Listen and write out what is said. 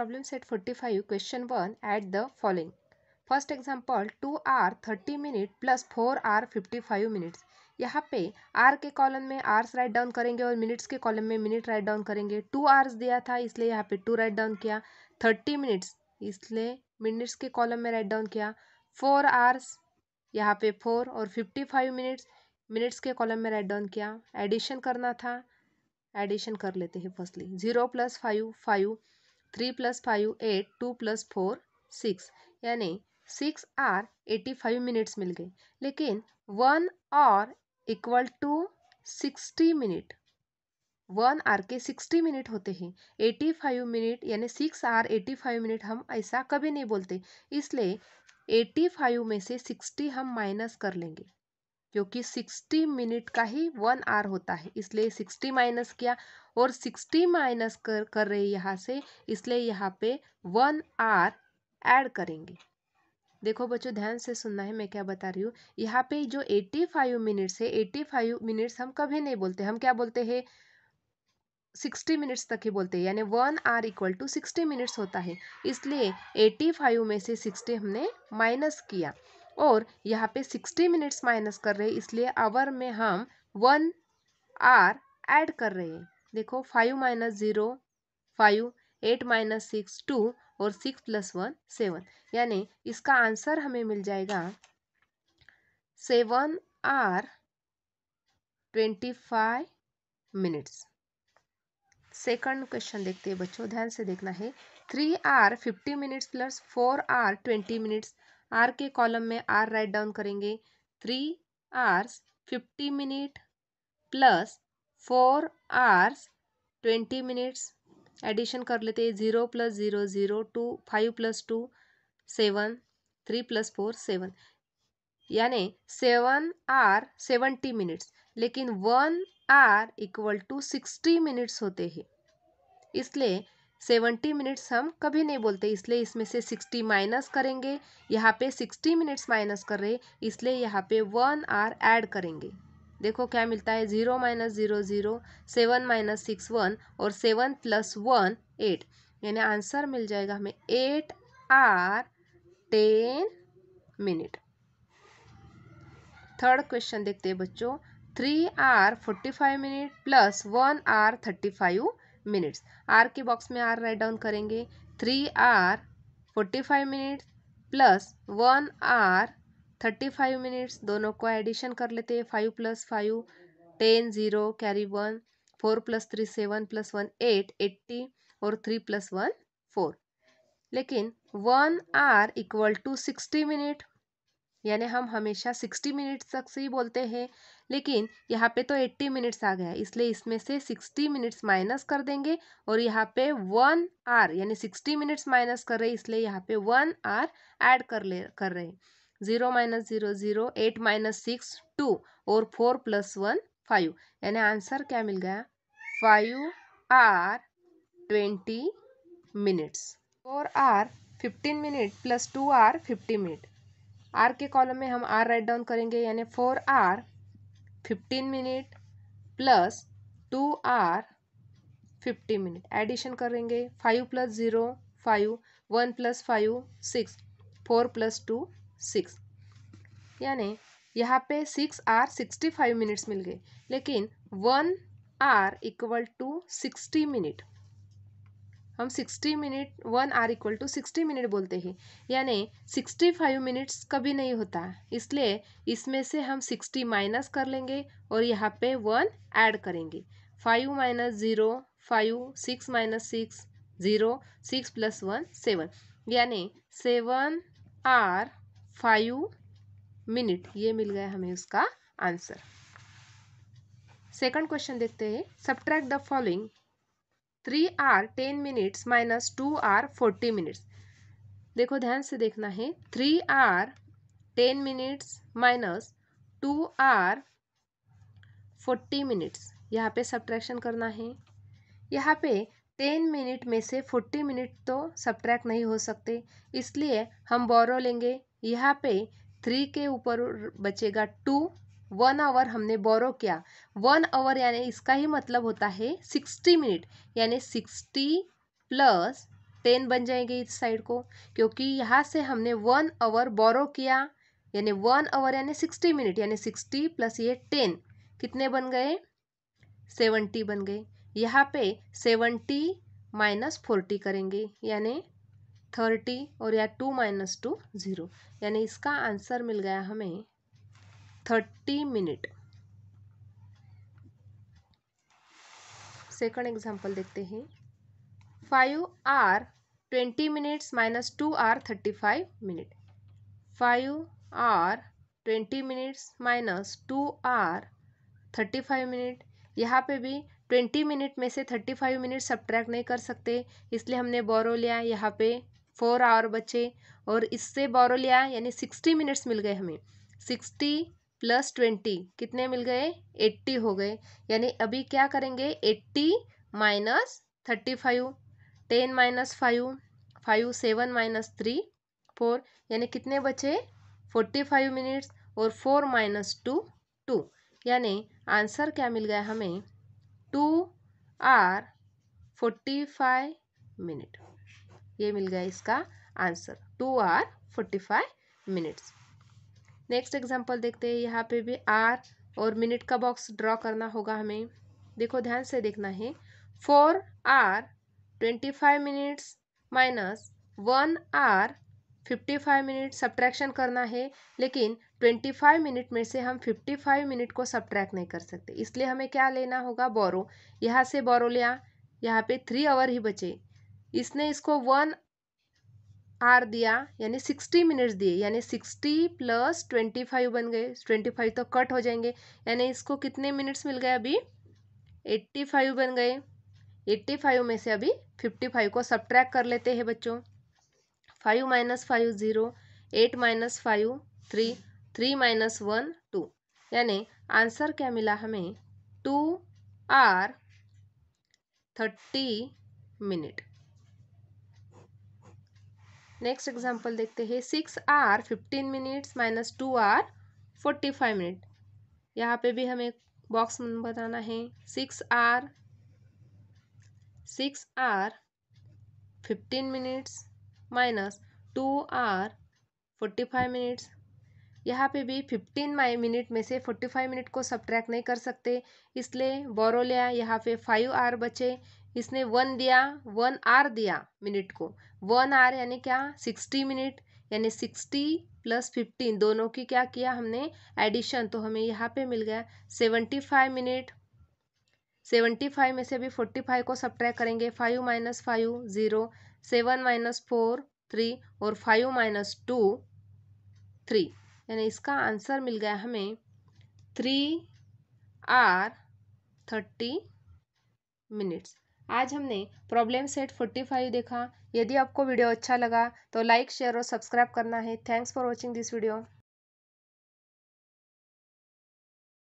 problem set 45 question one add the following first example two hour thirty minute plus four hour fifty five minutes यहाँ पे are के column में hours right down करेंगे और minutes के column में minute write down करेंगे two hours दिया था इसलिए यहाँ पे टू राइट डाउन किया थर्टी मिनट्स इसलिए मिनट्स के कॉलम में राइट डाउन किया फोर आर्स यहाँ पे फोर और फिफ्टी फाइव मिनट्स मिनट्स के कॉलम में राइट डाउन किया एडिशन करना था एडिशन कर लेते हैं firstly zero plus five five three plus five eight two plus four six यानी six hour eighty five minutes मिल गए लेकिन one hour equal to sixty minute one hour के सिक्सटी मिनट होते हैं एटी फाइव मिनट यानी six hour eighty five minute हम ऐसा कभी नहीं बोलते इसलिए एटी फाइव में से सिक्सटी हम माइनस कर लेंगे क्योंकि सिक्सटी मिनट का ही वन आर होता है इसलिए सिक्सटी माइनस किया और सिक्सटी माइनस कर कर रहे यहाँ से इसलिए यहाँ पे वन आर ऐड करेंगे देखो बच्चों ध्यान से सुनना है मैं क्या बता रही हूँ यहाँ पे जो एट्टी फाइव मिनट्स है एट्टी फाइव मिनट्स हम कभी नहीं बोलते हम क्या बोलते हैं सिक्सटी मिनट्स तक ही बोलते हैं यानी one hour equal to sixty minutes होता है इसलिए एट्टी फाइव में से सिक्सटी हमने माइनस किया और यहाँ पे सिक्सटी मिनट्स माइनस कर रहे हैं इसलिए आवर में हम वन आर ऐड कर रहे हैं देखो five minus zero five eight minus six two और सिक्स प्लस वन सेवन यानी इसका आंसर हमें मिल जाएगा seven hour twenty five minutes second question देखते हैं बच्चों ध्यान से देखना है three hour fifty minutes plus four hour twenty minutes hour के कॉलम में आर राइट डाउन करेंगे three hours fifty minute plus four hours twenty minutes addition कर लेते हैं zero plus zero zero two five plus two seven three plus four seven यानी seven hour seventy minutes लेकिन one hour equal to sixty minutes होते हैं इसलिए seventy minutes हम कभी नहीं बोलते इसलिए इसमें से सिक्सटी माइनस करेंगे यहाँ पे सिक्सटी मिनट्स माइनस कर रहे इसलिए यहाँ पे वन आर ऐड करेंगे देखो क्या मिलता है zero minus zero zero seven minus six one और सेवन प्लस वन एट यानी आंसर मिल जाएगा हमें eight hour ten minute third question देखते हैं बच्चों three hour forty five minute plus one hour thirty five minutes hour के box में आर राइट डाउन करेंगे three hour forty five minutes plus one hour thirty five minutes दोनों को addition कर लेते हैं five plus five ten zero carry one four plus three seven plus one eight eighty और three plus one four लेकिन one hour equal to sixty minute यानी हम हमेशा सिक्सटी मिनट्स तक से ही बोलते हैं लेकिन यहाँ पे तो एट्टी मिनट्स आ गया इसलिए इसमें से सिक्सटी मिनट्स माइनस कर देंगे और यहाँ पे वन आर यानी सिक्सटी मिनट्स माइनस कर रहे इसलिए यहाँ पे वन आर ऐड कर ले कर रहे हैं zero minus zero zero eight minus six two और फोर प्लस वन फाइव यानी आंसर क्या मिल गया five hour twenty minutes four hour fifteen minute plus two hour fifty minute hour के कॉलम में हम आर राइट डाउन करेंगे यानी four hour fifteen minute plus two hour fifty minute addition करेंगे five plus zero five one plus five six four plus two six यानी यहाँ पे six hour sixty five minutes मिल गए लेकिन one hour equal to sixty minute हम sixty minute one hour equal to sixty minute बोलते हैं यानी सिक्सटी फाइव मिनट्स कभी नहीं होता इसलिए इसमें से हम सिक्सटी माइनस कर लेंगे और यहाँ पे वन ऐड करेंगे five minus zero five six minus six zero six plus one seven यानी सेवन आर फाइव मिनट ये मिल गया हमें उसका आंसर सेकंड क्वेश्चन देखते हैं subtract the following three hour ten minutes minus two hour forty minutes देखो ध्यान से देखना है three hour ten minutes minus two hour forty minutes यहाँ पे सब्ट्रैक्शन करना है यहाँ पे टेन मिनट में से फोर्टी मिनट तो सब्ट्रैक्ट नहीं हो सकते इसलिए हम बोरो लेंगे यहाँ पे थ्री के ऊपर बचेगा टू वन आवर हमने बोरो किया वन आवर यानी इसका ही मतलब होता है सिक्सटी मिनट यानी सिक्सटी प्लस टेन बन जाएंगे इस साइड को क्योंकि यहाँ से हमने वन आवर बोरो किया यानी वन आवर यानी सिक्सटी मिनट यानी सिक्सटी प्लस ये टेन कितने बन गए सेवेंटी बन गए यहाँ पे सेवेंटी माइनस फोर्टी करेंगे यानी थर्टी और या टू माइनस टू ज़ीरो यानी इसका आंसर मिल गया हमें थर्टी मिनट सेकंड एग्जांपल देखते हैं five hour twenty minutes minus two hour thirty five minute five hour twenty minutes minus two hour thirty five minute यहाँ पे भी ट्वेंटी मिनट में से थर्टी फाइव मिनट सब्ट्रैक्ट नहीं कर सकते इसलिए हमने बोरो लिया यहाँ पे फोर आवर बचे और इससे बोरो लिया यानी सिक्सटी मिनट्स मिल गए हमें सिक्सटी प्लस ट्वेंटी कितने मिल गए एट्टी हो गए यानी अभी क्या करेंगे eighty minus thirty five ten minus five five seven minus three four यानी कितने बचे फोर्टी फाइव मिनट्स और फोर माइनस टू टू यानी आंसर क्या मिल गया हमें two hour forty five minute ये मिल गया इसका answer two hour forty five minutes next example देखते हैं यहाँ पे भी आर और मिनट का बॉक्स ड्रॉ करना होगा हमें देखो ध्यान से देखना है four hour twenty five minutes minus one hour fifty five minute subtraction करना है लेकिन ट्वेंटी फाइव मिनट में से हम फिफ्टी फाइव मिनट को सब्ट्रैक्ट नहीं कर सकते इसलिए हमें क्या लेना होगा बोरो यहाँ से बोरो लिया यहाँ पे थ्री आवर ही बचे इसने इसको वन आर दिया यानी सिक्सटी मिनट्स दिए यानी सिक्सटी प्लस ट्वेंटी फाइव बन गए ट्वेंटी फाइव तो कट हो जाएंगे यानी इसको कितने मिनट्स मिल गए अभी एट्टी फाइव बन गए एट्टी फाइव में से अभी फिफ्टी फाइव को सब्ट्रैक कर लेते हैं बच्चों five minus five zero eight minus five three three minus one two यानी आंसर क्या मिला हमें two hour thirty minute next example देखते हैं six hour fifteen minutes minus two hour forty five minute यहाँ पे भी हमें बॉक्स बताना है six hour six hour fifteen minutes minus two hour forty five minutes यहाँ पे भी फिफ्टीन माई मिनट में से फोर्टी फाइव मिनट को सब्ट्रैक्ट नहीं कर सकते इसलिए बोरो लिया यहाँ पे फाइव आर बचे इसने वन दिया वन आर दिया मिनट को वन आर यानी क्या सिक्सटी मिनट यानी सिक्सटी प्लस फिफ्टीन दोनों की क्या किया हमने एडिशन तो हमें यहाँ पे मिल गया seventy five minute seventy five में से अभी फोर्टी फाइव को सब्ट्रैक करेंगे five minus five zero seven minus four three और फाइव माइनस टू थ्री यानी इसका आंसर मिल गया हमें थ्री आर थर्टी मिनट्स आज हमने प्रॉब्लम सेट 45 देखा यदि आपको वीडियो अच्छा लगा तो लाइक शेयर और सब्सक्राइब करना है thanks for watching this video